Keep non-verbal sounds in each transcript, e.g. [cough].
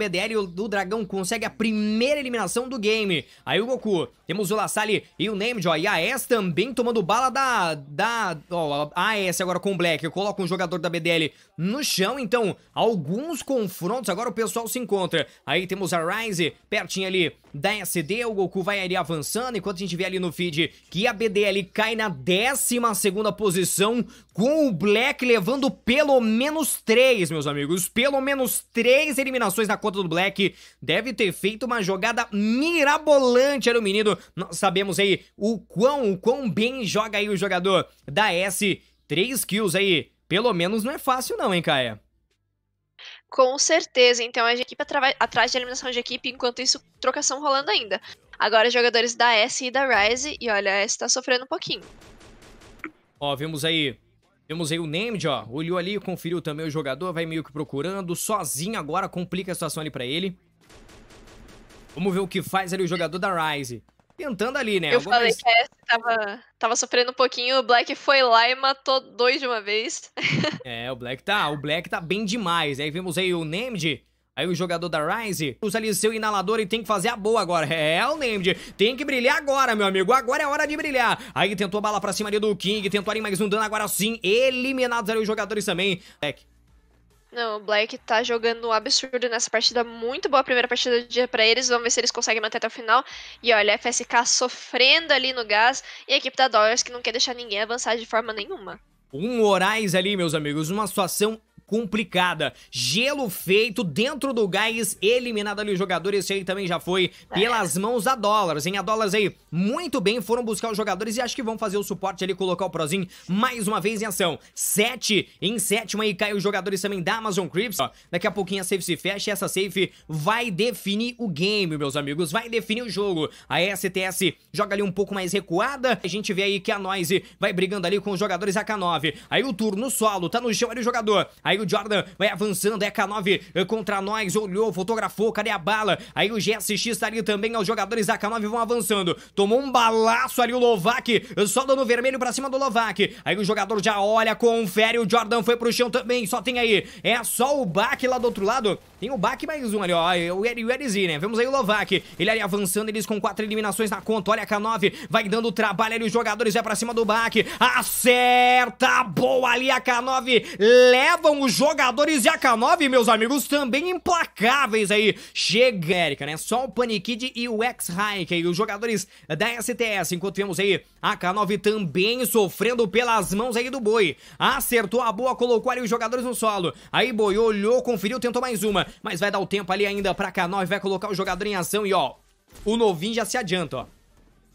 PDL do Dragão consegue a primeira eliminação do game. Aí o Goku, temos o Lasalle e o Namejoy. E a S também tomando bala da... da ó, a S agora com o Black. Coloca um jogador da BDL no chão. Então, alguns confrontos. Agora o pessoal se encontra. Aí temos a Ryze pertinho ali da SD. O Goku vai ali avançando. Enquanto a gente vê ali no feed que a BDL cai na 12 segunda posição com o Black levando pelo menos três, meus amigos. Pelo menos três eliminações na conta do Black. Deve ter feito uma jogada mirabolante era o menino. Nós sabemos aí o quão, o quão bem joga aí o jogador da S. Três kills aí. Pelo menos não é fácil não, hein, Caia? Com certeza. Então a equipe atrás de eliminação de equipe, enquanto isso, trocação rolando ainda. Agora jogadores da S e da Rise, e olha, a S tá sofrendo um pouquinho. Ó, vimos aí Vemos aí o named ó. Olhou ali, conferiu também o jogador, vai meio que procurando. Sozinho agora, complica a situação ali pra ele. Vamos ver o que faz ali o jogador da Rise. Tentando ali, né? Eu Algumas... falei que a S tava, tava sofrendo um pouquinho, o Black foi lá e matou dois de uma vez. [laughs] é, o Black tá, o Black tá bem demais. Aí vemos aí o named Aí o jogador da Rise usa ali seu inalador e tem que fazer a boa agora. É, é, o Named tem que brilhar agora, meu amigo. Agora é hora de brilhar. Aí tentou bala pra cima ali do King, tentou ali mais um dano. Agora sim, eliminados ali os jogadores também. Black. Não, o Black tá jogando um absurdo nessa partida, muito boa a primeira partida do dia para eles, vamos ver se eles conseguem manter até o final. E olha, a FSK sofrendo ali no gás, e a equipe da Dollars que não quer deixar ninguém avançar de forma nenhuma. Um Moraes ali, meus amigos, uma situação complicada. Gelo feito dentro do gás, eliminado ali o jogador. Esse aí também já foi é. pelas mãos da Dólares, hein? A Dólares aí muito bem foram buscar os jogadores e acho que vão fazer o suporte ali, colocar o Prozin mais uma vez em ação. sete em sétima aí cai os jogadores também da Amazon Crips. daqui a pouquinho a safe se fecha e essa safe vai definir o game, meus amigos. Vai definir o jogo. A STS joga ali um pouco mais recuada. A gente vê aí que a Noise vai brigando ali com os jogadores AK9. Aí o turno solo, tá no chão ali o jogador. Aí o Jordan vai avançando, é K9 eh, contra nós, olhou, fotografou, cadê a bala? Aí o GSX tá ali também, os jogadores da K9 vão avançando. Tomou um balaço ali o Lovac, eh, só dando vermelho pra cima do Lovac. Aí o jogador já olha, confere, o Jordan foi pro chão também, só tem aí. É só o Bach lá do outro lado. Tem o Bach mais um ali, ó, o Erizi, né? Vemos aí o Lovac, ele ali avançando, eles com quatro eliminações na conta. Olha a K9, vai dando trabalho ali, os jogadores vai é pra cima do Bach. Acerta, boa ali a K9, levam o os jogadores AK9, meus amigos, também implacáveis aí. Chega, Erika, né? Só o Panikid e o X-Hike aí, os jogadores da STS. Enquanto vemos aí AK9 também sofrendo pelas mãos aí do Boi. Acertou a boa, colocou ali os jogadores no solo. Aí Boi olhou, conferiu, tentou mais uma. Mas vai dar o tempo ali ainda pra K9, vai colocar o jogador em ação e ó, o novinho já se adianta, ó.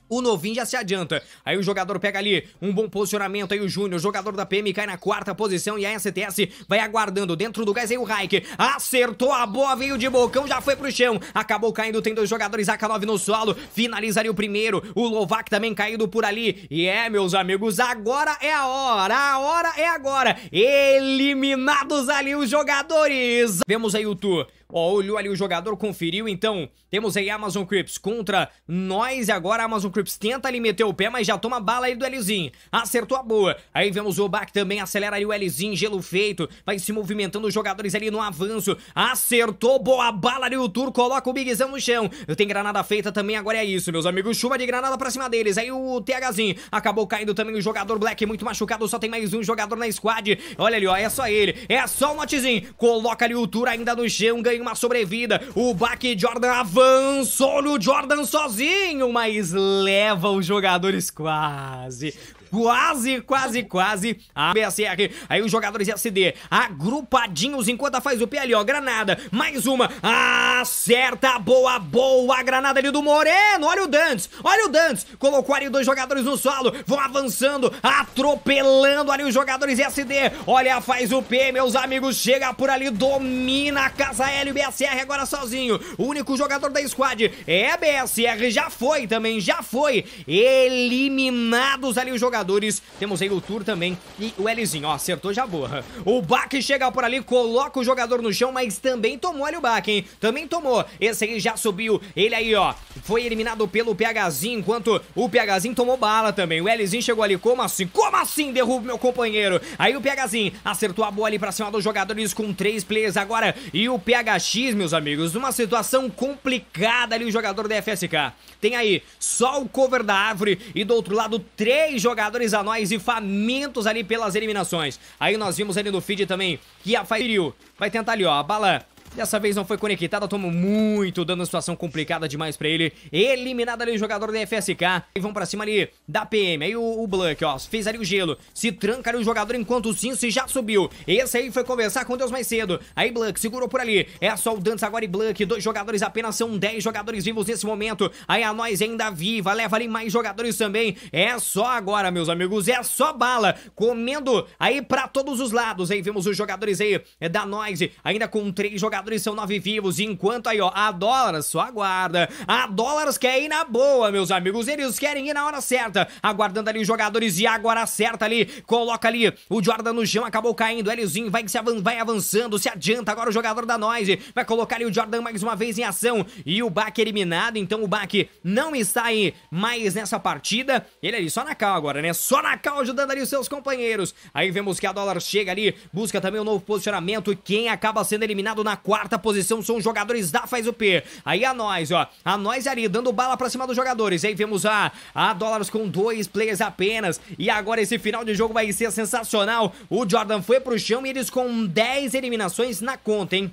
O novinho já se adianta. Aí o jogador pega ali um bom posicionamento. Aí o Júnior, jogador da PM, cai na quarta posição. E a STS vai aguardando dentro do gás. Aí o Raik acertou a boa, veio de bocão, já foi pro chão. Acabou caindo, tem dois jogadores AK9 no solo. Finalizaria o primeiro. O Lovac também caindo por ali. E é, meus amigos, agora é a hora. A hora é agora. Eliminados ali os jogadores. Vemos aí o Tu. Ó, olhou ali o jogador, conferiu. Então, temos aí Amazon Crips contra nós. E agora a Amazon Crips tenta ali meter o pé, mas já toma bala aí do Lzinho. Acertou a boa. Aí vemos o back também, acelera ali o Lzinho, gelo feito. Vai se movimentando os jogadores ali no avanço. Acertou, boa bala ali o Tur, coloca o Bigzão no chão. Tem granada feita também, agora é isso, meus amigos. Chuva de granada pra cima deles. Aí o THzinho acabou caindo também o jogador Black, muito machucado. Só tem mais um jogador na squad. Olha ali, ó, é só ele. É só o Motezinho. Coloca ali o Tur ainda no chão, ganha tem uma sobrevida. O Back Jordan avançou no Jordan sozinho, mas leva os jogadores quase. Quase, quase, quase. A BSR. Aí os jogadores SD agrupadinhos enquanto faz o p ali, ó. Granada. Mais uma. Acerta. Boa, boa. A granada ali do Moreno. Olha o Dantes. Olha o Dantes. Colocou ali dois jogadores no solo. Vão avançando. Atropelando ali os jogadores SD. Olha, faz o P, meus amigos. Chega por ali. Domina a casa L. BSR agora sozinho. O único jogador da squad. É BSR. Já foi também. Já foi. Eliminados ali os jogadores jogadores. Temos aí o Tour também e o Elizinho ó, acertou já boa. [laughs] O Bach chega por ali, coloca o jogador no chão, mas também tomou ali o Bach, hein? Também tomou. Esse aí já subiu. Ele aí, ó, foi eliminado pelo PHzinho, enquanto o PHzinho tomou bala também. O Elizinho chegou ali, como assim? Como assim? Derruba meu companheiro. Aí o PHzinho acertou a bola ali pra cima dos jogadores com três players agora. E o PHX, meus amigos, numa situação complicada ali o jogador da FSK. Tem aí só o cover da árvore e do outro lado três jogadores jogadores anões e famintos ali pelas eliminações. Aí nós vimos ali no feed também que a Fairiu vai tentar ali, ó, a bala Dessa vez não foi conectada, tomou muito dano, situação complicada demais pra ele. Eliminado ali o jogador da FSK. E vão pra cima ali da PM. Aí o, o Blank, ó, fez ali o gelo. Se tranca ali o jogador enquanto o Cincy já subiu. Esse aí foi conversar com Deus mais cedo. Aí Blank segurou por ali. É só o Dantes agora e Blank. Dois jogadores apenas, são 10 jogadores vivos nesse momento. Aí a nós ainda viva, leva ali mais jogadores também. É só agora, meus amigos, é só bala. Comendo aí pra todos os lados. Aí vemos os jogadores aí é, da nós ainda com três jogadores e são nove vivos, enquanto aí, ó, a Dólares só aguarda. A Dólares quer é ir na boa, meus amigos. Eles querem ir na hora certa, aguardando ali os jogadores e agora acerta ali, coloca ali o Jordan no chão, acabou caindo. Elzinho vai, se vai avançando, se adianta agora o jogador da Noise. Vai colocar ali o Jordan mais uma vez em ação e o Bach eliminado. Então o Bach não está aí mais nessa partida. Ele ali só na cal agora, né? Só na cal ajudando ali os seus companheiros. Aí vemos que a dólares chega ali, busca também um novo posicionamento. Quem acaba sendo eliminado na quarta quarta posição são os jogadores da Faz o P. Aí a nós, ó. A nós ali, dando bala pra cima dos jogadores. Aí vemos a, a dólares com dois players apenas. E agora esse final de jogo vai ser sensacional. O Jordan foi pro chão e eles com 10 eliminações na conta, hein?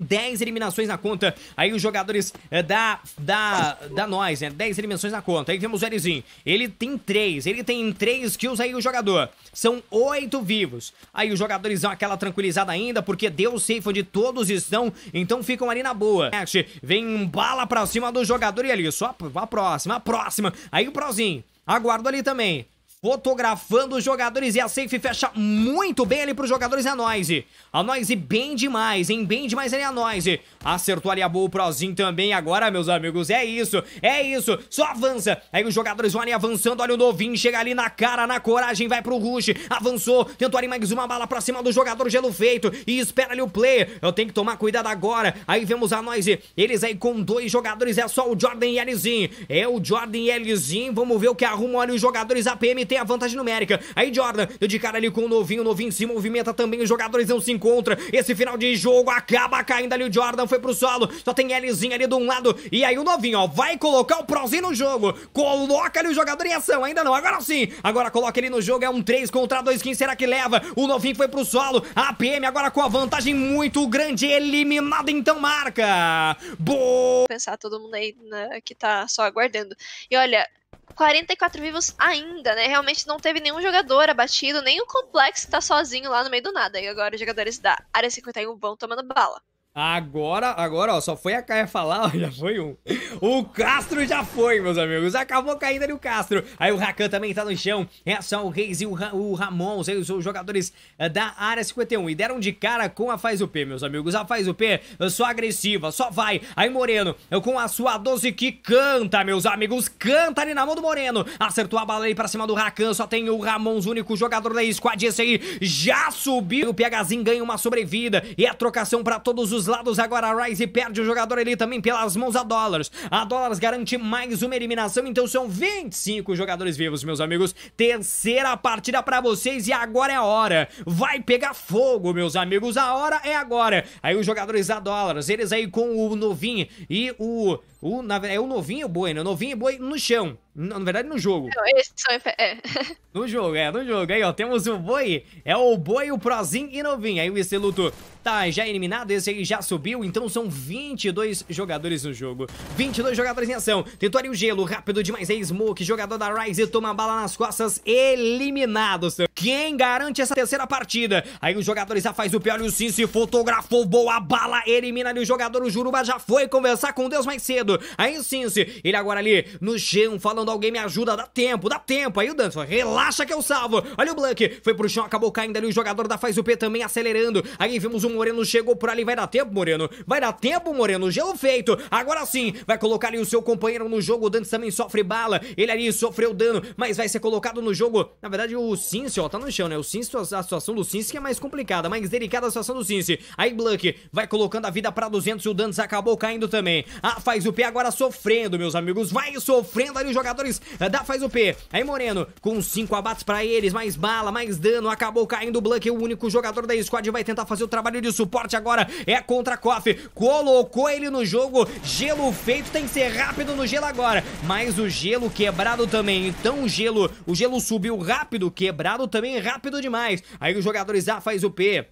10 eliminações na conta. Aí os jogadores é, da, da, da nós, né? 10 eliminações na conta. Aí vemos o Erizinho. Ele tem 3. Ele tem 3 kills aí o jogador. São 8 vivos. Aí os jogadores dão aquela tranquilizada ainda, porque deu safe onde todos estão. Então ficam ali na boa. Vem bala pra cima do jogador e ali. Só a próxima, a próxima. Aí o Prozinho. Aguardo ali também fotografando os jogadores e a safe fecha muito bem ali para os jogadores é a Noise. A Noise bem demais, hein? Bem demais ali a é Noise. Acertou ali a boa o Prozinho também. Agora, meus amigos, é isso, é isso. Só avança. Aí os jogadores vão ali avançando. Olha o novinho, chega ali na cara, na coragem, vai pro rush. Avançou, tentou ali mais uma bala pra cima do jogador gelo feito e espera ali o player. Eu tenho que tomar cuidado agora. Aí vemos a Noise, eles aí com dois jogadores, é só o Jordan e Elizinho. É o Jordan e Elizinho. Vamos ver o que arruma olha os jogadores APM tem a vantagem numérica. Aí Jordan, de cara ali com o novinho, o novinho se movimenta também, os jogadores não se encontram. Esse final de jogo acaba caindo ali o Jordan, foi pro solo, só tem Lzinho ali de um lado. E aí o novinho, ó, vai colocar o Prozinho no jogo. Coloca ali o jogador em ação, ainda não, agora sim. Agora coloca ele no jogo, é um 3 contra 2, quem será que leva? O novinho foi pro solo, a PM agora com a vantagem muito grande, eliminada então marca. Boa! Pensar todo mundo aí né, que tá só aguardando. E olha, 44 vivos ainda, né? Realmente não teve nenhum jogador abatido, nem o complexo tá sozinho lá no meio do nada. E agora os jogadores da área 51 vão tomando bala. Agora, agora, ó, só foi a Caia falar, [laughs] ó, já foi um. O Castro já foi, meus amigos. Acabou caindo ali o Castro. Aí o Rakan também tá no chão. É só o Reis e o, Ra o Ramon, os, os jogadores eh, da área 51. E deram de cara com a Faz o P, meus amigos. A Faz o P eh, só agressiva, só vai. Aí Moreno eh, com a sua 12 que canta, meus amigos. Canta ali na mão do Moreno. Acertou a bala ali pra cima do Rakan. Só tem o Ramon, o único jogador da squad. Esse aí já subiu. O PHzinho ganha uma sobrevida. E a é trocação pra todos os lados. Agora a Rise perde o jogador ali também pelas mãos a Dólares. A Dólares garante mais uma eliminação, então são 25 jogadores vivos, meus amigos. Terceira partida pra vocês e agora é a hora. Vai pegar fogo, meus amigos. A hora é agora. Aí os jogadores a Dólares, eles aí com o Novin e o o, na, é o novinho boi, né? O novinho boi no chão. Na, na verdade, no jogo. Não, É. é. [laughs] No jogo, é, no jogo. Aí, ó, temos o boi. É o boi, o prozinho e novinho. Aí o Esteluto tá já eliminado, esse aí já subiu. Então são 22 jogadores no jogo. 22 jogadores em ação. Tentou o gelo, rápido demais. É Smoke, jogador da Rise, toma bala nas costas. Eliminado, seu. Quem garante essa terceira partida? Aí os jogadores já faz o pior e o Sim se fotografou. Boa bala, elimina ali o jogador. O Juruba já foi conversar com Deus mais cedo. Aí o Cincy, ele agora ali no chão, falando: alguém me ajuda, dá tempo, dá tempo. Aí o Danson, relaxa que eu salvo. Olha o Blank, foi pro chão, acabou caindo ali. O jogador da Faz o P também acelerando. Aí vimos o Moreno, chegou por ali. Vai dar tempo, Moreno? Vai dar tempo, Moreno? Gelo feito. Agora sim, vai colocar ali o seu companheiro no jogo. O Dantes também sofre bala. Ele ali sofreu dano, mas vai ser colocado no jogo. Na verdade, o Cincy, ó, tá no chão, né? O Cincy, a situação do Cincy que é mais complicada, mais delicada a situação do Cincy. Aí Blank vai colocando a vida pra 200 e o Dantes acabou caindo também. A Faz o P agora sofrendo, meus amigos. Vai sofrendo ali os jogadores eh, da Faz o P. Aí Moreno, com 5 abates pra eles, mais bala, mais dano. Acabou caindo o Blank, o único jogador da squad. Vai tentar fazer o trabalho de suporte agora. É contra Koff. Colocou ele no jogo. Gelo feito, tem que ser rápido no gelo agora. Mas o gelo quebrado também. Então o gelo, o gelo subiu rápido, quebrado também rápido demais. Aí os jogadores da ah, faz o P.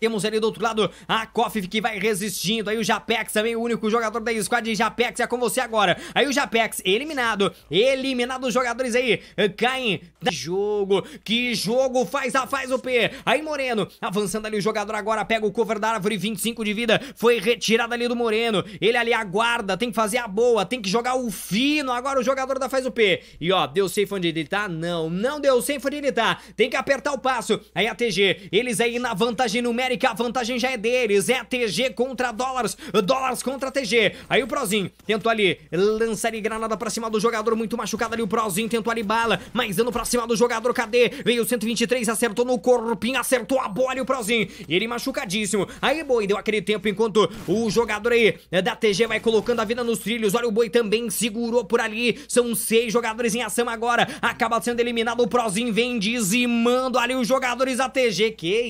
Temos ali do outro lado a Koff que vai resistindo. Aí o Japex também, o único jogador da squad. Japex é com você agora. Aí o Japex eliminado. Eliminado os jogadores aí. Caem. Que jogo. Que jogo. Faz a faz o P. Aí Moreno. Avançando ali o jogador agora. Pega o cover da árvore. 25 de vida. Foi retirado ali do Moreno. Ele ali aguarda. Tem que fazer a boa. Tem que jogar o fino. Agora o jogador da faz o P. E ó, deu safe onde ele tá? Não. Não deu safe onde ele tá. Tem que apertar o passo. Aí a TG. Eles aí na vantagem numérica América, a vantagem já é deles. É TG contra dólares, dólares contra TG. Aí o Prozinho tentou ali lançar ali granada pra cima do jogador, muito machucado ali. O Prozinho tentou ali bala, mas dando pra cima do jogador, cadê? Veio 123, acertou no corpinho, acertou a bola e o Prozinho. Ele machucadíssimo. Aí, boi, deu aquele tempo enquanto o jogador aí da TG vai colocando a vida nos trilhos. Olha, o boi também segurou por ali. São seis jogadores em ação agora. Acaba sendo eliminado. O Prozinho vem dizimando ali os jogadores da TG. Que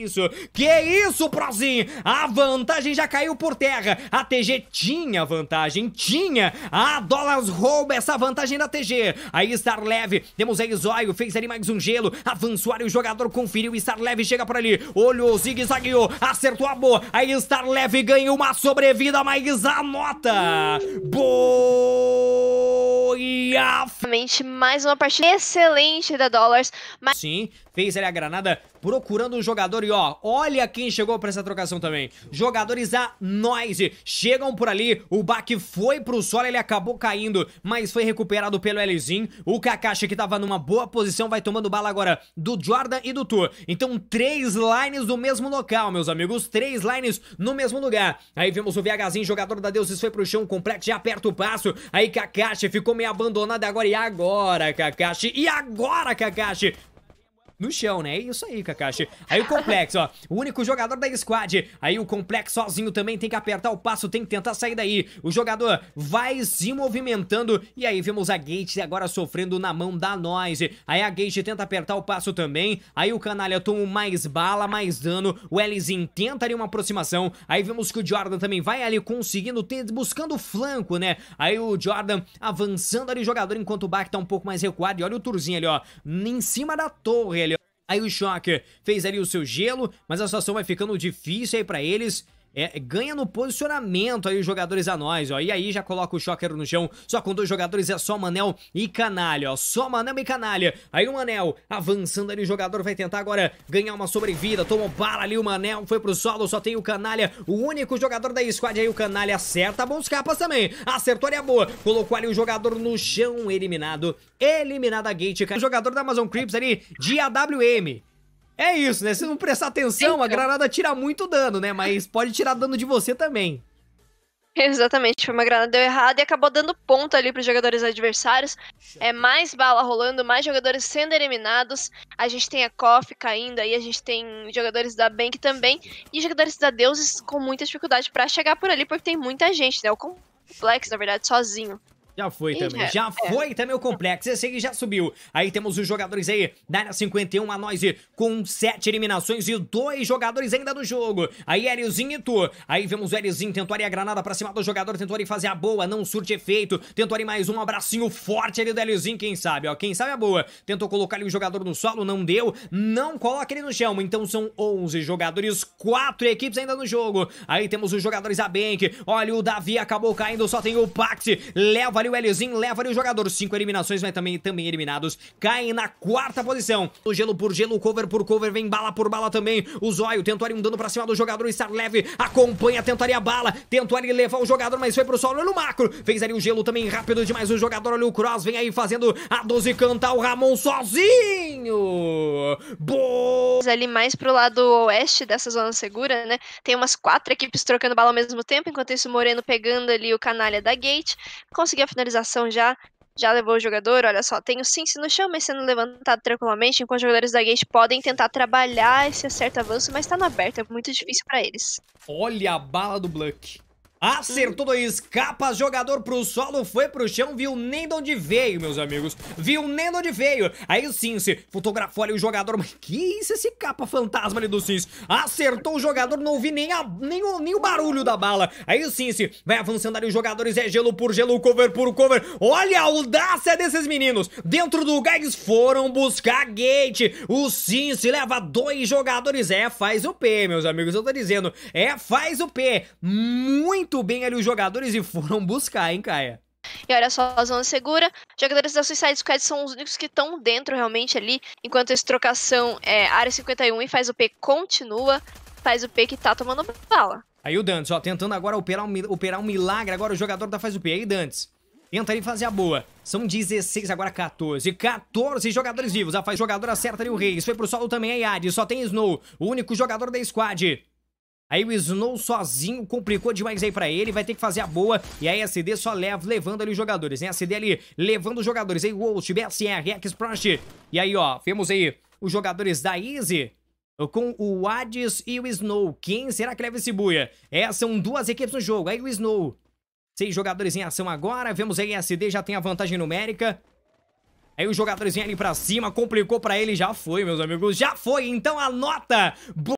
isso? Que que é isso, Prozin? A vantagem já caiu por terra. A TG tinha vantagem, tinha. A Dollars rouba essa vantagem da TG. Aí Lev temos aí Zóio, fez ali mais um gelo. Avançou ali o jogador, conferiu. Lev chega por ali. Olhou, zigue-zagueou, acertou a boa. Aí Lev ganhou uma sobrevida, mas anota. Boia! Mais uma partida excelente da Dollars. Mas... Sim, fez ali a granada procurando um jogador e ó, olha quem chegou pra essa trocação também. Jogadores a Noise chegam por ali, o Bak foi pro solo, ele acabou caindo, mas foi recuperado pelo Elizin. O Kakashi que tava numa boa posição vai tomando bala agora do Jordan e do Tu. Então três lines no mesmo local, meus amigos, três lines no mesmo lugar. Aí vemos o VHzinho, jogador da Deuses foi pro chão, completo, já aperta o passo. Aí Kakashi ficou meio abandonado agora e agora, Kakashi, e agora, Kakashi no chão, né? É isso aí, Kakashi. Aí o complexo, ó. O único jogador da squad. Aí o complexo sozinho também tem que apertar o passo, tem que tentar sair daí. O jogador vai se movimentando. E aí vemos a Gate agora sofrendo na mão da Noise. Aí a Gate tenta apertar o passo também. Aí o canalha toma mais bala, mais dano. O Ellison tenta ali uma aproximação. Aí vemos que o Jordan também vai ali conseguindo, buscando o flanco, né? Aí o Jordan avançando ali o jogador enquanto o Bak tá um pouco mais recuado. E olha o Turzinho ali, ó. Em cima da torre ali. Aí o Shocker fez ali o seu gelo, mas a situação vai ficando difícil aí para eles é, ganha no posicionamento aí os jogadores a nós, ó. E aí já coloca o Shocker no chão, só com dois jogadores é só Manel e Canalha, ó. Só Manel e Canalha. Aí o Manel avançando ali, o jogador vai tentar agora ganhar uma sobrevida, tomou bala ali o Manel, foi pro solo, só tem o Canalha, o único jogador da squad aí, o Canalha acerta bons capas também, acertou ali a boa, colocou ali o jogador no chão, eliminado, eliminado a Gate, o jogador da Amazon Creeps ali de AWM. É isso, né? Se não prestar atenção, então... a granada tira muito dano, né? Mas pode tirar dano de você também. Exatamente, foi uma granada deu errado e acabou dando ponto ali para os jogadores adversários. É mais bala rolando, mais jogadores sendo eliminados. A gente tem a KOF caindo aí, a gente tem jogadores da Bank também e jogadores da Deuses com muita dificuldade para chegar por ali porque tem muita gente, né? O complexo, na verdade, sozinho. Já foi também. É, já, é. foi também o complexo. Esse aí já subiu. Aí temos os jogadores aí da área 51, a Noise com sete eliminações e dois jogadores ainda no jogo. Aí Eriozinho e Tu. Aí vemos o Eriozinho, tentou ali a granada pra cima do jogador, tentou ali fazer a boa, não surte efeito. Tentou ali mais um abracinho forte ali do Eriozinho, quem sabe, ó. Quem sabe a é boa. Tentou colocar ali o jogador no solo, não deu. Não coloca ele no chão. Então são 11 jogadores, quatro equipes ainda no jogo. Aí temos os jogadores da Bank. Olha, o Davi acabou caindo, só tem o Paxi. Leva ali o Eliozinho leva ali o jogador. Cinco eliminações, mas também, também eliminados. Caem na quarta posição. O gelo por gelo, cover por cover, vem bala por bala também. O Zóio tentaria um dano pra cima do jogador. Estar leve, acompanha, tentaria a bala. Tentaria levar o jogador, mas foi pro solo. Olha o macro. Fez ali o gelo também rápido demais. O jogador, olha o cross, vem aí fazendo a 12 cantar o Ramon sozinho. Boa! Ali mais pro lado oeste dessa zona segura, né? Tem umas quatro equipes trocando bala ao mesmo tempo. Enquanto isso, o Moreno pegando ali o canalha da Gate. Conseguiu a finalização já já levou o jogador, olha só, tem o Cincy no chão, mas sendo levantado tranquilamente, enquanto os jogadores da Gate podem tentar trabalhar esse certo avanço, mas tá no aberto, é muito difícil para eles. Olha a bala do black Acertou dois, capas, jogador pro solo, foi pro chão, viu nem de onde veio, meus amigos. Viu nem de onde veio. Aí o Cince fotografou ali o jogador. Mas que isso, esse capa fantasma ali do Cince? Acertou o jogador, não ouvi nem, a, nem, o, nem o barulho da bala. Aí o Cince vai avançando ali os jogadores, é gelo por gelo, cover por cover. Olha a audácia desses meninos. Dentro do Gags foram buscar gate. O Cince leva dois jogadores. É, faz o P, meus amigos, eu tô dizendo. É, faz o P. Muito muito bem ali os jogadores e foram buscar, hein, Caia? E olha só, a zona segura. Jogadores da Suicide Squad são os únicos que estão dentro realmente ali. Enquanto esse trocação é área 51 e faz o P continua. Faz o P que tá tomando bala. Aí o Dantes, ó, tentando agora operar um, operar um milagre. Agora o jogador da faz o P. Aí Dantes, tenta ali fazer a boa. São 16, agora 14. 14 jogadores vivos. A faz jogador acerta ali o Reis. Foi pro solo também a Yadi. Só tem Snow, o único jogador da squad. Aí o Snow sozinho complicou demais aí pra ele, vai ter que fazer a boa. E aí a SD só leva, levando ali os jogadores, né? A CD ali levando os jogadores. Aí Wolf, BSR, Rex, Prost. E aí, ó, vemos aí os jogadores da Easy com o Hades e o Snow. Quem será que leva esse buia? Essas é, são duas equipes no jogo. Aí o Snow. Seis jogadores em ação agora. Vemos aí a SD já tem a vantagem numérica. Aí os jogadores vêm ali pra cima, complicou pra ele, já foi, meus amigos, já foi. Então anota!